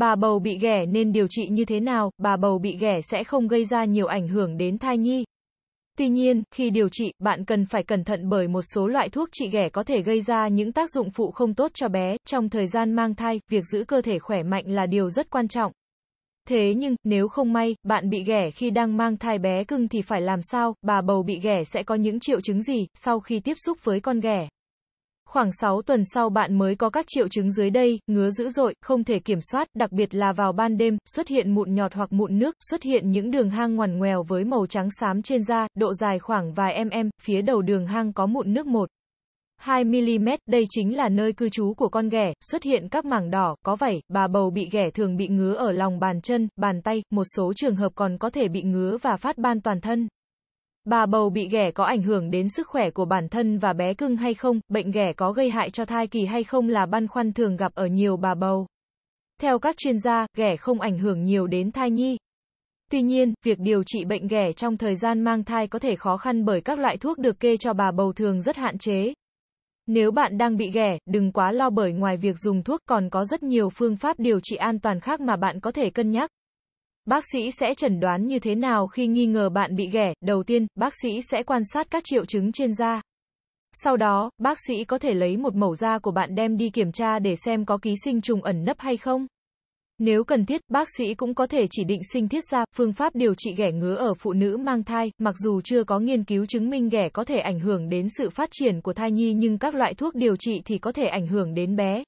Bà bầu bị ghẻ nên điều trị như thế nào, bà bầu bị ghẻ sẽ không gây ra nhiều ảnh hưởng đến thai nhi. Tuy nhiên, khi điều trị, bạn cần phải cẩn thận bởi một số loại thuốc trị ghẻ có thể gây ra những tác dụng phụ không tốt cho bé. Trong thời gian mang thai, việc giữ cơ thể khỏe mạnh là điều rất quan trọng. Thế nhưng, nếu không may, bạn bị ghẻ khi đang mang thai bé cưng thì phải làm sao? Bà bầu bị ghẻ sẽ có những triệu chứng gì sau khi tiếp xúc với con ghẻ? Khoảng 6 tuần sau bạn mới có các triệu chứng dưới đây, ngứa dữ dội, không thể kiểm soát, đặc biệt là vào ban đêm, xuất hiện mụn nhọt hoặc mụn nước, xuất hiện những đường hang ngoằn ngoèo với màu trắng xám trên da, độ dài khoảng vài mm, phía đầu đường hang có mụn nước 1. 2mm, đây chính là nơi cư trú của con ghẻ, xuất hiện các mảng đỏ, có vảy, bà bầu bị ghẻ thường bị ngứa ở lòng bàn chân, bàn tay, một số trường hợp còn có thể bị ngứa và phát ban toàn thân. Bà bầu bị ghẻ có ảnh hưởng đến sức khỏe của bản thân và bé cưng hay không, bệnh ghẻ có gây hại cho thai kỳ hay không là băn khoăn thường gặp ở nhiều bà bầu. Theo các chuyên gia, ghẻ không ảnh hưởng nhiều đến thai nhi. Tuy nhiên, việc điều trị bệnh ghẻ trong thời gian mang thai có thể khó khăn bởi các loại thuốc được kê cho bà bầu thường rất hạn chế. Nếu bạn đang bị ghẻ, đừng quá lo bởi ngoài việc dùng thuốc còn có rất nhiều phương pháp điều trị an toàn khác mà bạn có thể cân nhắc. Bác sĩ sẽ chẩn đoán như thế nào khi nghi ngờ bạn bị ghẻ? Đầu tiên, bác sĩ sẽ quan sát các triệu chứng trên da. Sau đó, bác sĩ có thể lấy một mẫu da của bạn đem đi kiểm tra để xem có ký sinh trùng ẩn nấp hay không. Nếu cần thiết, bác sĩ cũng có thể chỉ định sinh thiết da, phương pháp điều trị ghẻ ngứa ở phụ nữ mang thai, mặc dù chưa có nghiên cứu chứng minh ghẻ có thể ảnh hưởng đến sự phát triển của thai nhi nhưng các loại thuốc điều trị thì có thể ảnh hưởng đến bé.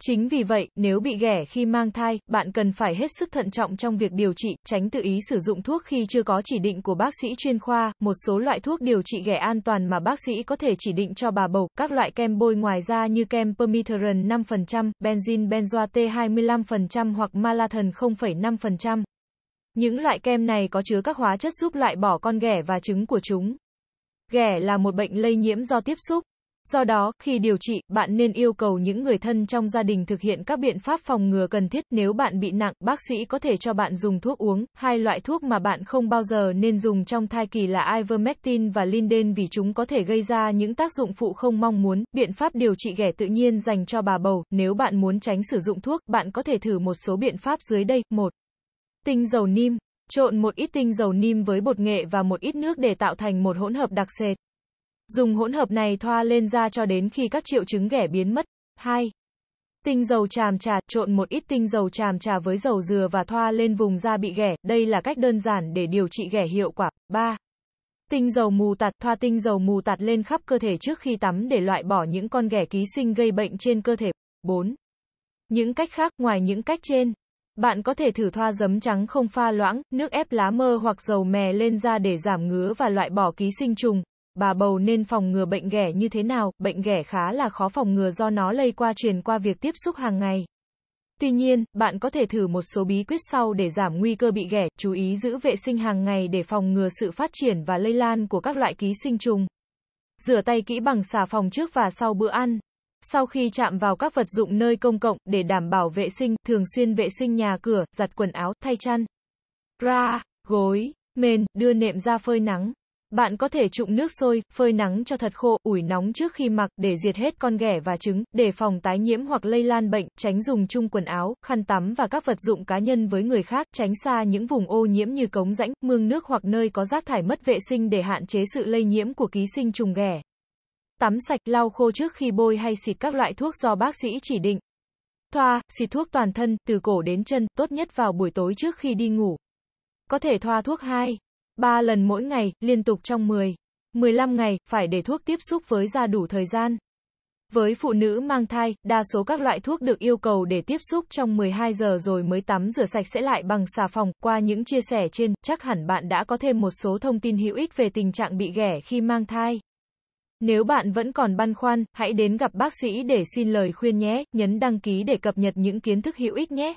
Chính vì vậy, nếu bị ghẻ khi mang thai, bạn cần phải hết sức thận trọng trong việc điều trị, tránh tự ý sử dụng thuốc khi chưa có chỉ định của bác sĩ chuyên khoa. Một số loại thuốc điều trị ghẻ an toàn mà bác sĩ có thể chỉ định cho bà bầu, các loại kem bôi ngoài da như kem permethrin 5%, benzin benzoate 25% hoặc malathen 0,5%. Những loại kem này có chứa các hóa chất giúp loại bỏ con ghẻ và trứng của chúng. Ghẻ là một bệnh lây nhiễm do tiếp xúc. Do đó, khi điều trị, bạn nên yêu cầu những người thân trong gia đình thực hiện các biện pháp phòng ngừa cần thiết. Nếu bạn bị nặng, bác sĩ có thể cho bạn dùng thuốc uống, hai loại thuốc mà bạn không bao giờ nên dùng trong thai kỳ là ivermectin và linden vì chúng có thể gây ra những tác dụng phụ không mong muốn. Biện pháp điều trị ghẻ tự nhiên dành cho bà bầu, nếu bạn muốn tránh sử dụng thuốc, bạn có thể thử một số biện pháp dưới đây. một Tinh dầu nim. Trộn một ít tinh dầu nim với bột nghệ và một ít nước để tạo thành một hỗn hợp đặc sệt. Dùng hỗn hợp này thoa lên da cho đến khi các triệu chứng ghẻ biến mất. 2. Tinh dầu tràm trà, trộn một ít tinh dầu tràm trà với dầu dừa và thoa lên vùng da bị ghẻ, đây là cách đơn giản để điều trị ghẻ hiệu quả. 3. Tinh dầu mù tạt, thoa tinh dầu mù tạt lên khắp cơ thể trước khi tắm để loại bỏ những con ghẻ ký sinh gây bệnh trên cơ thể. 4. Những cách khác ngoài những cách trên, bạn có thể thử thoa giấm trắng không pha loãng, nước ép lá mơ hoặc dầu mè lên da để giảm ngứa và loại bỏ ký sinh trùng bà bầu nên phòng ngừa bệnh ghẻ như thế nào, bệnh ghẻ khá là khó phòng ngừa do nó lây qua truyền qua việc tiếp xúc hàng ngày. Tuy nhiên, bạn có thể thử một số bí quyết sau để giảm nguy cơ bị ghẻ, chú ý giữ vệ sinh hàng ngày để phòng ngừa sự phát triển và lây lan của các loại ký sinh trùng. Rửa tay kỹ bằng xà phòng trước và sau bữa ăn. Sau khi chạm vào các vật dụng nơi công cộng, để đảm bảo vệ sinh, thường xuyên vệ sinh nhà cửa, giặt quần áo, thay chăn, ra, gối, mền, đưa nệm ra phơi nắng. Bạn có thể trụng nước sôi, phơi nắng cho thật khô, ủi nóng trước khi mặc để diệt hết con ghẻ và trứng, để phòng tái nhiễm hoặc lây lan bệnh, tránh dùng chung quần áo, khăn tắm và các vật dụng cá nhân với người khác, tránh xa những vùng ô nhiễm như cống rãnh, mương nước hoặc nơi có rác thải mất vệ sinh để hạn chế sự lây nhiễm của ký sinh trùng ghẻ. Tắm sạch, lau khô trước khi bôi hay xịt các loại thuốc do bác sĩ chỉ định. Thoa, xịt thuốc toàn thân, từ cổ đến chân, tốt nhất vào buổi tối trước khi đi ngủ. Có thể thoa thuốc 2, 3 lần mỗi ngày, liên tục trong 10, 15 ngày, phải để thuốc tiếp xúc với da đủ thời gian. Với phụ nữ mang thai, đa số các loại thuốc được yêu cầu để tiếp xúc trong 12 giờ rồi mới tắm rửa sạch sẽ lại bằng xà phòng. Qua những chia sẻ trên, chắc hẳn bạn đã có thêm một số thông tin hữu ích về tình trạng bị ghẻ khi mang thai. Nếu bạn vẫn còn băn khoăn, hãy đến gặp bác sĩ để xin lời khuyên nhé, nhấn đăng ký để cập nhật những kiến thức hữu ích nhé.